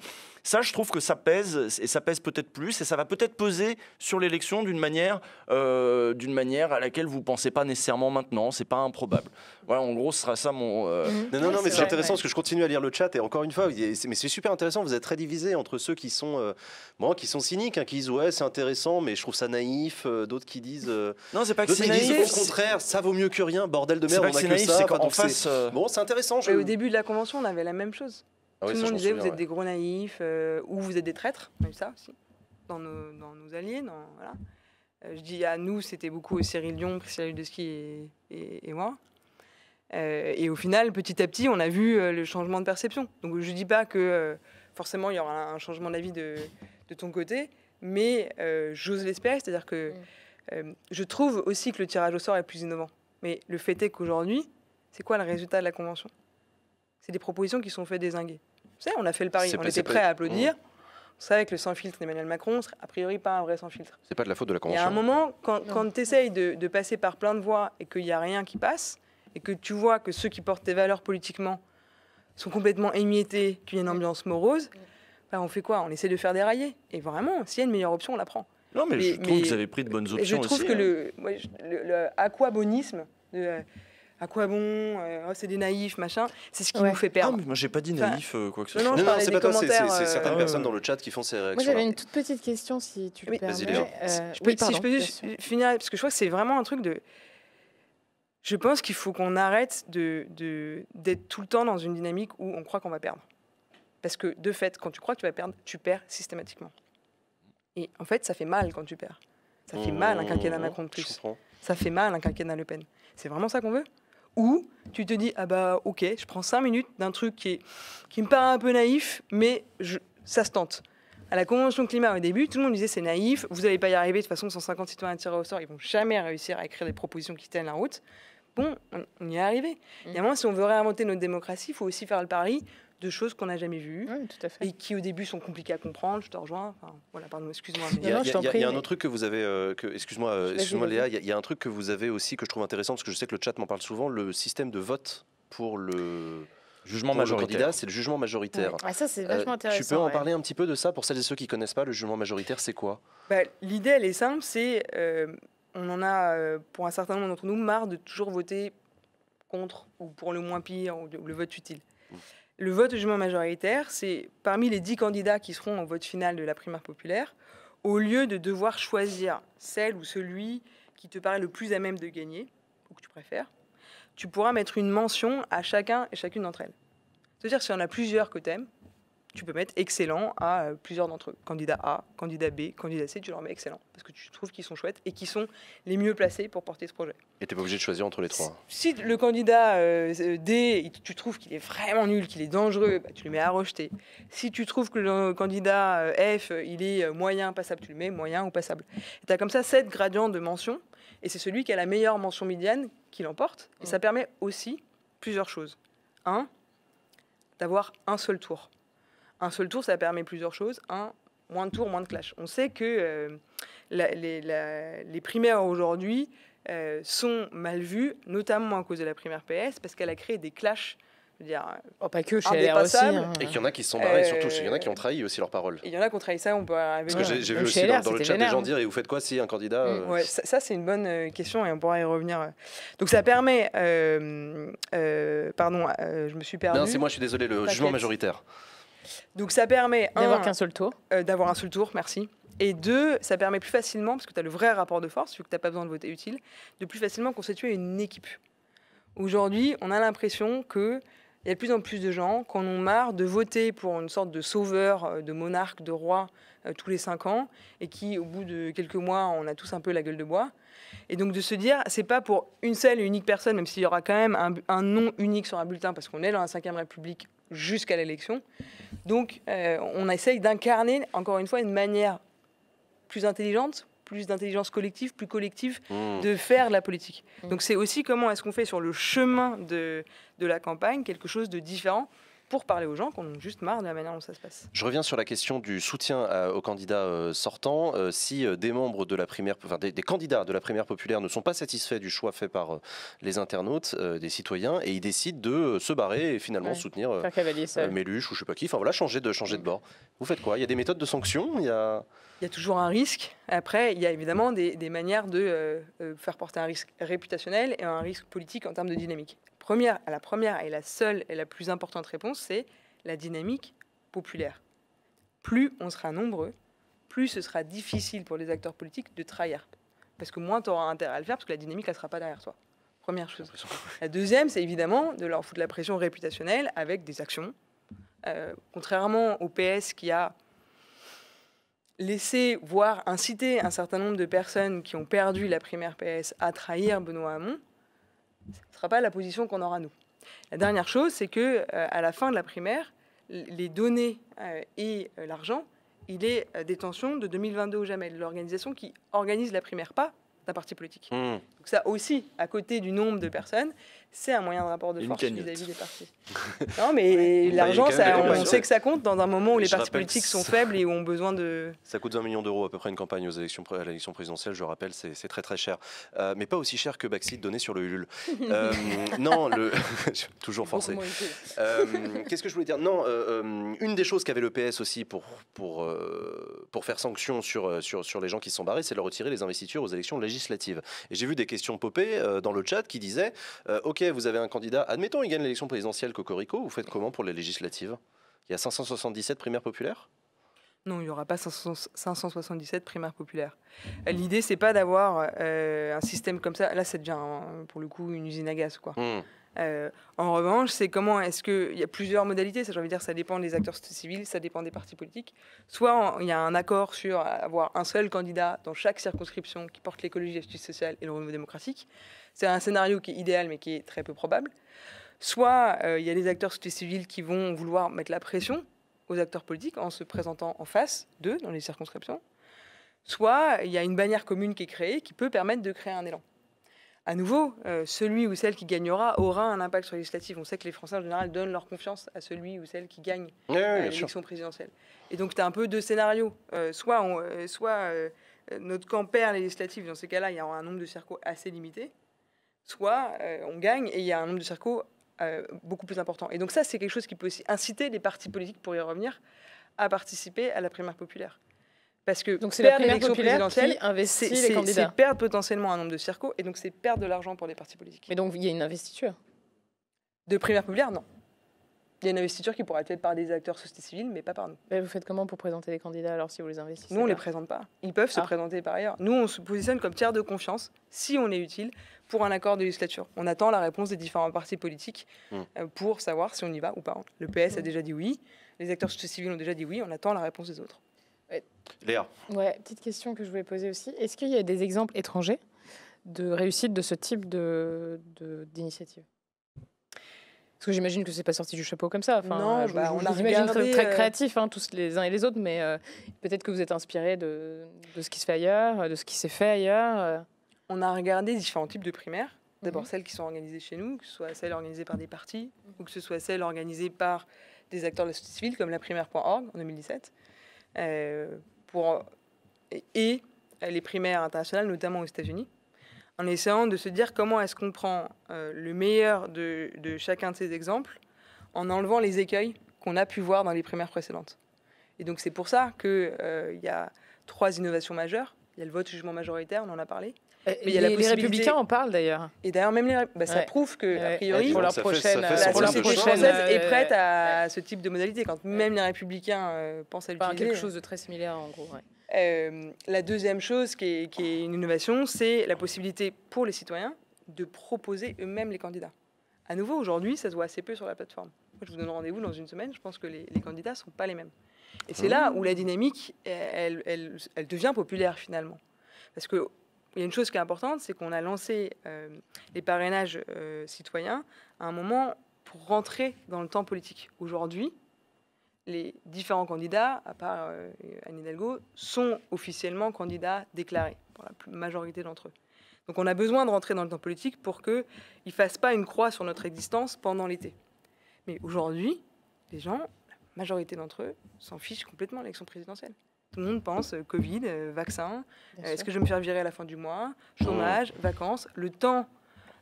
Ça, je trouve que ça pèse, et ça pèse peut-être plus, et ça va peut-être peser sur l'élection d'une manière, euh, d'une manière à laquelle vous ne pensez pas nécessairement maintenant, c'est pas improbable. Voilà, en gros, ce sera ça mon... Euh, mhm. Non, non, non, mais c'est intéressant, parce que je continue à lire le chat, et encore une fois, mais c'est super intéressant, vous êtes très divisé entre ceux qui sont, euh, qui sont cyniques, hein, qui disent, ouais, c'est intéressant, mais je trouve ça naïf, d'autres qui disent... non, c'est pas que c'est naïf. Au contraire, ça vaut mieux que rien, bordel de merde, on a que, naïf, ça. Bon, c'est intéressant. Je... au début de la convention, on avait la même chose. Ah Tout le monde disait vous êtes des gros naïfs euh, ou vous êtes des traîtres, même ça aussi, dans nos, dans nos alliés. Dans, voilà. Euh, je dis à nous, c'était beaucoup Cyril Dion, Priscilla Ludeski et, et, moi. Euh, et au final, petit à petit, on a vu le changement de perception. Donc je ne dis pas que forcément il y aura un changement d'avis de, de ton côté, mais j'ose l'espérer, c'est-à-dire que mm. je trouve aussi que le tirage au sort est plus innovant. Mais le fait est qu'aujourd'hui, c'est quoi le résultat de la convention c'est des propositions qui sont faites désinguer. Vous savez, on a fait le pari, on était prêt à applaudir. Mmh. On savait que le sans filtre d'Emmanuel Macron serait a priori pas un vrai sans filtre. C'est pas de la faute de la Convention. Il y un moment, quand, quand tu essayes de, passer par plein de voies et qu'il n'y a rien qui passe, et que tu vois que ceux qui portent tes valeurs politiquement sont complètement émiettés, qu'il y a une ambiance morose, bah on fait quoi On essaie de faire dérailler. Et vraiment, s'il y a une meilleure option, on la prend. Non, mais, je trouve que vous avez pris de bonnes options. Hein. Je trouve que le, aquabonisme, de, à quoi bon euh, oh, C'est des naïfs, machin. C'est ce qui nous fait perdre. Non, mais moi, j'ai pas dit naïf, euh, quoi que ce soit. Non, non, c'est pas toi, c'est certaines euh, personnes dans le chat qui font ces réactions. Moi, j'avais une toute petite question, si tu le permets. peux, si je peux juste finir, parce que je crois que c'est vraiment un truc de. Je pense qu'il faut qu'on arrête d'être de, d'être tout le temps dans une dynamique où on croit qu'on va perdre. Parce que, de fait, quand tu crois que tu vas perdre, tu perds systématiquement. Et en fait, ça fait mal quand tu perds. Ça fait mmh. mal un quinquennat Macron de plus. Ça fait mal un quinquennat Le Pen. C'est vraiment ça qu'on veut ou tu te dis ah bah ok, je prends cinq minutes d'un truc qui, qui me paraît un peu naïf, mais ça se tente. À la convention climat au début, tout le monde disait c'est naïf, vous n'allez pas y arriver, de toute façon 150 citoyens tirés au sort, ils vont jamais réussir à écrire des propositions qui tiennent la route. Bon, on, y est arrivé. Mmh. si on veut réinventer notre démocratie, il faut aussi faire le pari de choses qu'on n'a jamais vues et qui au début sont compliquées à comprendre. Je te rejoins. voilà, pardon, excuse-moi. Il y a, un autre truc que vous avez, euh, excuse-moi, euh, excuse-moi Léa, il y, a un truc que vous avez aussi que je trouve intéressant parce que je sais que le chat m'en parle souvent, le système de vote pour le jugement majoritaire. c'est le jugement majoritaire. Ah, ça, c'est vachement euh, intéressant. tu peux en parler un petit peu de ça pour celles et ceux qui connaissent pas le jugement majoritaire, c'est quoi bah, L'idée, elle est simple, c'est on en a, pour un certain nombre d'entre nous, marre de toujours voter contre ou pour le moins pire ou, le vote utile. Mmh. Le vote au jugement majoritaire, c'est parmi les dix candidats qui seront au vote final de la primaire populaire, au lieu de devoir choisir celle ou celui qui te paraît le plus à même de gagner, ou que tu préfères, tu pourras mettre une mention à chacun et chacune d'entre elles. C'est-à-dire, si on a plusieurs que tu aimes, tu peux mettre excellent à euh, plusieurs d'entre eux. Candidat A, candidat B, candidat C, tu leur mets excellent parce que tu trouves qu'ils sont chouettes et qu'ils sont les mieux placés pour porter ce projet. Et tu n'es pas obligé de choisir entre les trois. Si, le candidat euh, D, tu trouves qu'il est vraiment nul, qu'il est dangereux, bah, tu le mets à rejeter. Si tu trouves que le candidat euh, F, il est moyen, passable, tu le mets moyen ou passable. Tu as comme ça sept gradients de mention et c'est celui qui a la meilleure mention médiane qui l'emporte. Et ça mmh. permet aussi plusieurs choses. Un, d'avoir un seul tour un seul tour, ça permet plusieurs choses. Un, moins de tours, moins de clash. On sait que euh, les, primaires aujourd'hui euh, sont mal vues, notamment à cause de la primaire PS, parce qu'elle a créé des clashs. dire, oh, pas que chez LR aussi. Hein. Et qu'il y en a qui se sont barrés, euh, surtout. Il y en a qui ont trahi aussi leurs paroles. Il y en a qui ont trahi ça. On peut arriver parce que j'ai vu aussi dans, le chat des gens hein. dire Et eh, vous faites quoi si un candidat. Mm. ça, c'est une bonne question et on pourra y revenir. Donc ça permet. pardon, je me suis perdu. Non, c'est moi, je suis désolé, le jugement majoritaire. Donc ça permet d'avoir qu'un seul tour. Euh, d'avoir un seul tour, merci. Et deux, ça permet plus facilement, parce que tu as le vrai rapport de force, vu que tu n'as pas besoin de voter utile, de plus facilement constituer une équipe. Aujourd'hui, on a l'impression que il y a de plus en plus de gens qui en ont marre de voter pour une sorte de sauveur, euh, de monarque, de roi euh, tous les cinq ans, et qui, au bout de quelques mois, on a tous un peu la gueule de bois. Et donc de se dire, c'est pas pour une seule et unique personne, même s'il y aura quand même un, nom unique sur un bulletin, parce qu'on est dans la Ve République jusqu'à l'élection. Donc, euh, on essaye d'incarner, encore une fois, une manière plus intelligente, plus d'intelligence collective, plus collective mmh. de faire de la politique. Mmh. Donc, c'est aussi comment est-ce qu'on fait sur le chemin de la campagne quelque chose de différent pour parler aux gens qu'on ont juste marre de la manière dont ça se passe. Je reviens sur la question du soutien euh, aux candidats euh, sortants. Euh, si des membres de la primaire, enfin, des, candidats de la primaire populaire ne sont pas satisfaits du choix fait par les internautes, des citoyens, et ils décident de se barrer et finalement soutenir euh, Méluche ou je sais pas qui, enfin voilà, changer de, changer de bord. Vous faites quoi Il y a des méthodes de sanction Il y a... toujours un risque. Après, il y a évidemment des manières de faire porter un risque réputationnel et un risque politique en termes de dynamique première, la première et la seule et la plus importante réponse, c'est la dynamique populaire. Plus on sera nombreux, plus ce sera difficile pour les acteurs politiques de trahir. Parce que moins tu auras intérêt à le faire, parce que la dynamique, ne sera pas derrière toi. Première chose. La deuxième, c'est évidemment de leur foutre la pression réputationnelle avec des actions. Euh, contrairement au PS qui a laissé, voire incité un certain nombre de personnes qui ont perdu la primaire PS à trahir Benoît Hamon, ce ne sera pas la position qu'on aura nous. La dernière chose, c'est que euh, à la fin de la primaire, les données euh, et euh, l'argent, il est détention de 2022 ou jamais, l'organisation qui organise la primaire, pas d'un parti politique. Mmh. Donc ça aussi, à côté du nombre de personnes, c'est un moyen de rapport de force vis-à-vis des partis. non, mais l'argent, bah, on sait que ça compte dans un moment où les partis politiques sont faibles et où ont besoin de. Ça coûte 20 millions d'euros à peu près une campagne aux élections, à l'élection présidentielle, je rappelle, c'est très très cher. Euh, mais pas aussi cher que de donné sur le Ulule. Euh, non, le... toujours forcé. Euh, qu'est-ce que je voulais dire Non, une des choses qu'avait le PS aussi pour, pour, pour faire sanction sur, sur, sur les gens qui se sont barrés, c'est de leur retirer les investitures aux élections législatives. Et j'ai vu des questions popées dans le chat qui disaient Ok, vous avez un candidat, admettons, il gagne l'élection présidentielle Cocorico, vous faites comment pour les législatives Il y a 577 primaires populaires non, il n'y aura pas 577 primaires populaires. L'idée, c'est pas d'avoir euh, un système comme ça. Là, c'est déjà, pour le coup, une usine à gaz. Quoi. Hmm. Euh, en revanche, c'est comment est-ce que il y a plusieurs modalités. Ça, j'ai dire, ça dépend des acteurs civils, ça dépend des partis politiques. Soit il y a un accord sur avoir un seul candidat dans chaque circonscription qui porte l'écologie, la justice sociale et le renouveau démocratique. C'est un scénario qui est idéal, mais qui est très peu probable. Soit euh, il y a des acteurs civils qui vont vouloir mettre la pression aux acteurs politiques en se présentant en face d'eux dans les circonscriptions. Soit il y a une bannière commune qui est créée qui peut permettre de créer un élan à nouveau, euh, celui ou celle qui gagnera aura un impact sur les On sait que les Français en général donnent leur confiance à celui ou celle qui gagne euh, l'élection présidentielle. Et donc tu as un peu deux scénarios. Euh, soit soit notre camp perd les dans ces cas-là, il y aura un nombre de circos assez limité. Soit on gagne et il y a un nombre de circos beaucoup plus important. Et donc ça, c'est quelque chose qui peut aussi inciter les partis politiques, pour y revenir, à participer à la primaire populaire. Parce que donc c'est la primaire populaire C'est perdre potentiellement un nombre de circos et donc c'est perdre de l'argent pour les partis politiques. Mais donc il y a une investiture De primaire populaire, non. Il y a une investiture qui pourrait être faite par des acteurs sociétés civiles, mais pas par nous. Mais vous faites comment pour présenter les candidats alors si vous les investissez Nous, on ne les présente pas. Ils peuvent se ah. présenter par ailleurs. Nous, on se positionne comme tiers de confiance, si on est utile, pour un accord de législature. On attend la réponse des différents partis politiques hmm. euh, pour savoir si on y va ou pas. Le PS a hmm. déjà dit oui, les acteurs sociétés civiles ont déjà dit oui, on attend la réponse des autres. Euh, Léa. Ouais, petite question que je voulais poser aussi. Est-ce qu'il y a des exemples étrangers de réussite de ce type d'initiative de, parce que j'imagine que c'est pas sorti du chapeau comme ça. Enfin, non, bah, on a très, euh, créatif, hein, tous les uns et les autres, mais euh, peut-être que vous êtes inspiré de, de, ce qui se fait ailleurs, de ce qui s'est fait ailleurs. On a regardé différents types de primaires. D'abord mhm. celles qui sont organisées chez nous, que ce soit celles organisées par des partis, ou que ce soit celles organisées par des acteurs de la société civile, comme la primaire.org en 2017. Euh, pour, et les primaires internationales, notamment aux États-Unis, en essayant de se dire comment est-ce qu'on prend euh, le meilleur de, de chacun de ces exemples en enlevant les écueils qu'on a pu voir dans les primaires précédentes. Et donc c'est pour ça qu'il euh, il y a trois innovations majeures. Il y a le vote jugement majoritaire, on en a parlé. Euh, les Républicains en parlent d'ailleurs. Et d'ailleurs, même les, bah, ça prouve que, a priori, pour prochaine, la société française est prête à ce type de modalité. Quand même les Républicains euh, pensent à l'utiliser. quelque euh. chose de très similaire en gros. la deuxième chose qui est, une innovation, c'est la possibilité pour les citoyens de proposer eux-mêmes les candidats. À nouveau, aujourd'hui, ça se voit assez peu sur la plateforme. je vous donne rendez-vous dans une semaine, je pense que les, candidats ne sont pas les mêmes. Et c'est ah. là où la dynamique, elle, elle devient populaire finalement. Parce que il y a une chose qui est importante, c'est qu'on a lancé euh, les parrainages euh, citoyens à un moment pour rentrer dans le temps politique. Aujourd'hui, les différents candidats, à part euh, Anne Hidalgo, sont officiellement candidats déclarés, pour la majorité d'entre eux. Donc on a besoin de rentrer dans le temps politique pour qu'ils ne fassent pas une croix sur notre existence pendant l'été. Mais aujourd'hui, les gens, la majorité d'entre eux, s'en fichent complètement à l'élection présidentielle. Tout le monde pense euh, Covid, euh, vaccin, euh, est-ce que je vais me faire virer à la fin du mois, chômage, vacances. Le temps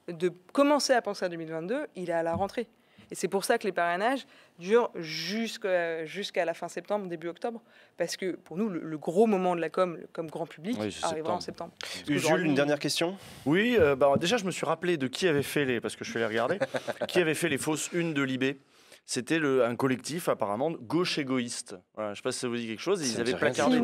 de commencer à penser à 2022, il est à la rentrée. Et c'est pour ça que les parrainages durent jusqu'à la fin septembre, début octobre, parce que pour nous, le, gros moment de la com, comme grand public, arrivera en septembre. Jules, une dernière question Oui, bah, déjà, je me suis rappelé de qui avait fait les, parce que je suis allé regarder, qui avait fait les fausses unes de Libé. C'était un collectif apparemment gauche égoïste. je ne sais pas si ça vous dit quelque chose. Ils avaient placardé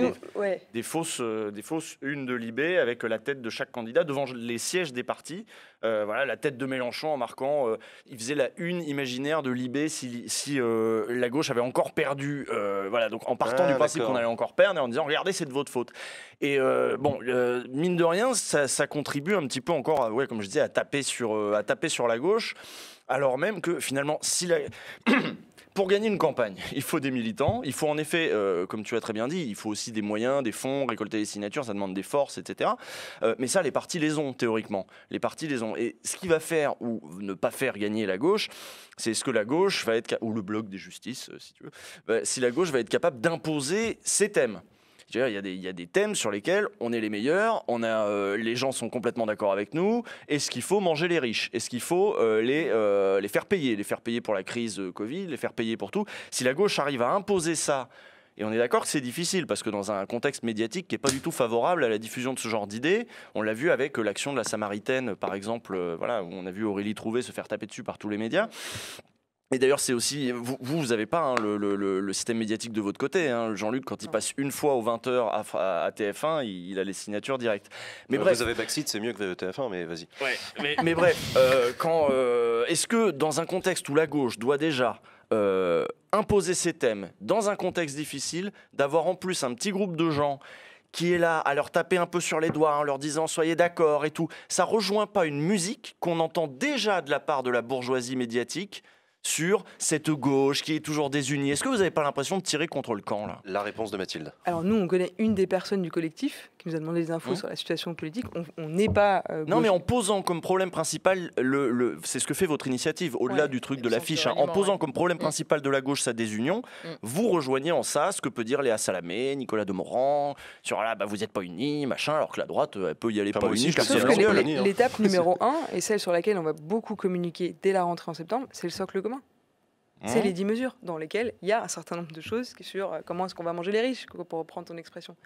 des, fausses, euh, des fausses unes de Libé avec la tête de chaque candidat devant les sièges des partis. Euh, voilà, la tête de Mélenchon en marquant, euh, il faisait la une imaginaire de Libé si, la gauche avait encore perdu. voilà, donc en partant ah, du principe qu'on allait encore perdre et en disant regardez c'est de votre faute. Et bon, mine de rien, ça, contribue un petit peu encore, ouais, comme je disais, à taper sur, à taper sur la gauche alors même que finalement, pour gagner une campagne, il faut des militants, il faut en effet, euh, comme tu as très bien dit, il faut aussi des moyens, des fonds, récolter des signatures, ça demande des forces, etc. Euh, mais ça, les partis les ont, théoriquement. Les partis les ont. Et ce qui va faire ou ne pas faire gagner la gauche, c'est ce que la gauche va être, ou le bloc des justices, euh, si tu veux, bah, si la gauche va être capable d'imposer ses thèmes. Il y, a des thèmes sur lesquels on est les meilleurs, euh, les gens sont complètement d'accord avec nous. Est-ce qu'il faut manger les riches Est-ce qu'il faut euh, euh, les, faire payer Les faire payer pour la crise Covid, les faire payer pour tout. Si la gauche arrive à imposer ça, et on est d'accord que c'est difficile parce que dans un contexte médiatique qui n'est pas du tout favorable à la diffusion de ce genre d'idées, on l'a vu avec l'action de la Samaritaine, par exemple, voilà, où on a vu Aurélie Trouvé se faire taper dessus par tous les médias. Et d'ailleurs, c'est aussi. Vous, vous n'avez pas hein, le, système médiatique de votre côté. Hein. Jean-Luc, quand il passe une fois aux 20h à, TF1, il, a les signatures directes. Mais euh, bref. Vous avez Backseat, c'est mieux que TF1, mais vas-y. mais, bref, euh, quand. Euh, est-ce que dans un contexte où la gauche doit déjà. imposer ses thèmes dans un contexte difficile, d'avoir en plus un petit groupe de gens qui est là à leur taper un peu sur les doigts en leur disant soyez d'accord et tout, ça rejoint pas une musique qu'on entend déjà de la part de la bourgeoisie médiatique sur cette gauche qui est toujours désunie. Est-ce que vous n'avez pas l'impression de tirer contre le camp La réponse de Mathilde. Alors nous, on connaît une des personnes du collectif qui nous a demandé des infos mmh. sur la situation politique. On n'est pas. Euh, non, mais en posant comme problème principal, le, c'est ce que fait votre initiative, au-delà du truc de l'affiche. Hein. en posant comme problème mmh. principal de la gauche sa désunion, mmh. vous rejoignez en ça ce que peut dire Léa Salamé, Nicolas Demorand, sur là, ah, bah, vous n'êtes pas unis, machin, alors que la droite, euh, elle peut y aller ah, pas unie. Hein. L'étape numéro un, et celle sur laquelle on va beaucoup communiquer dès la rentrée en septembre, c'est le socle commun. C'est les dix mesures dans lesquelles il y a un certain nombre de choses sur euh, comment est-ce qu'on va manger les riches, pour reprendre ton expression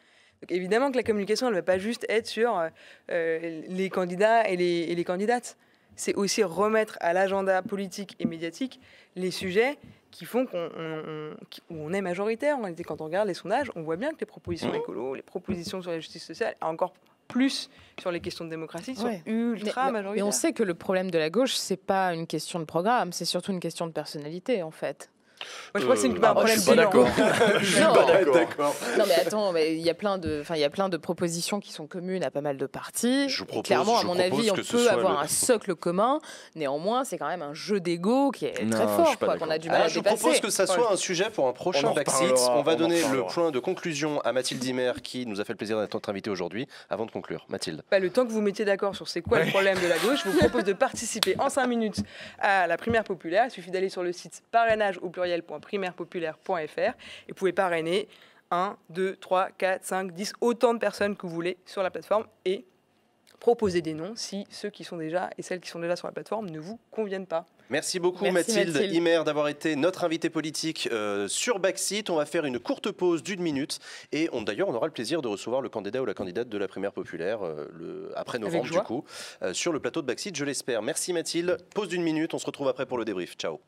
évidemment que la communication, ne va pas juste être sur euh, euh, les candidats et les, candidates. C'est aussi remettre à l'agenda politique et médiatique les sujets qui font qu'on est majoritaire. En réalité, quand on regarde les sondages, on voit bien que les propositions mmh. écolo, les propositions sur la justice sociale, encore plus sur les questions de démocratie, sont ultra majoritaires. Et on sait que le problème de la gauche, ce n'est pas une question de programme, c'est surtout une question de personnalité, en fait je crois que c'est ah, bah, un problème je suis pas d'accord. d'accord. Non, mais attends, il y a plein de, enfin, il y a plein de propositions qui sont communes à pas mal de partis. Je clairement, à mon avis, on peut avoir un socle commun. Néanmoins, c'est quand même un jeu d'ego qui est très fort, qu'on a du mal à Je propose que ça soit un sujet pour un prochain Backseat. On va donner le point de conclusion à Mathilde Dimer qui nous a fait le plaisir d'être notre invitée aujourd'hui. Avant de conclure, Mathilde. Bah, le temps que vous mettiez d'accord sur c'est quoi le problème de la gauche, je vous propose de participer en 5 minutes à la primaire populaire. Il suffit d'aller sur le site parrainage au pluriel pluriel.primairepopulaire.fr et vous pouvez parrainer 1, 2, 3, 4, 5, 10, autant de personnes que vous voulez sur la plateforme et proposer des noms si ceux qui sont déjà et celles qui sont déjà sur la plateforme ne vous conviennent pas. Merci beaucoup Mathilde, d'avoir été notre invitée politique euh, sur Baxit. On va faire une courte pause d'une minute et d'ailleurs on aura le plaisir de recevoir le candidat ou la candidate de la primaire populaire euh, le, après novembre du coup euh, sur le plateau de Baxit, je l'espère. Merci Mathilde. Pause d'une minute, on se retrouve après pour le débrief. Ciao.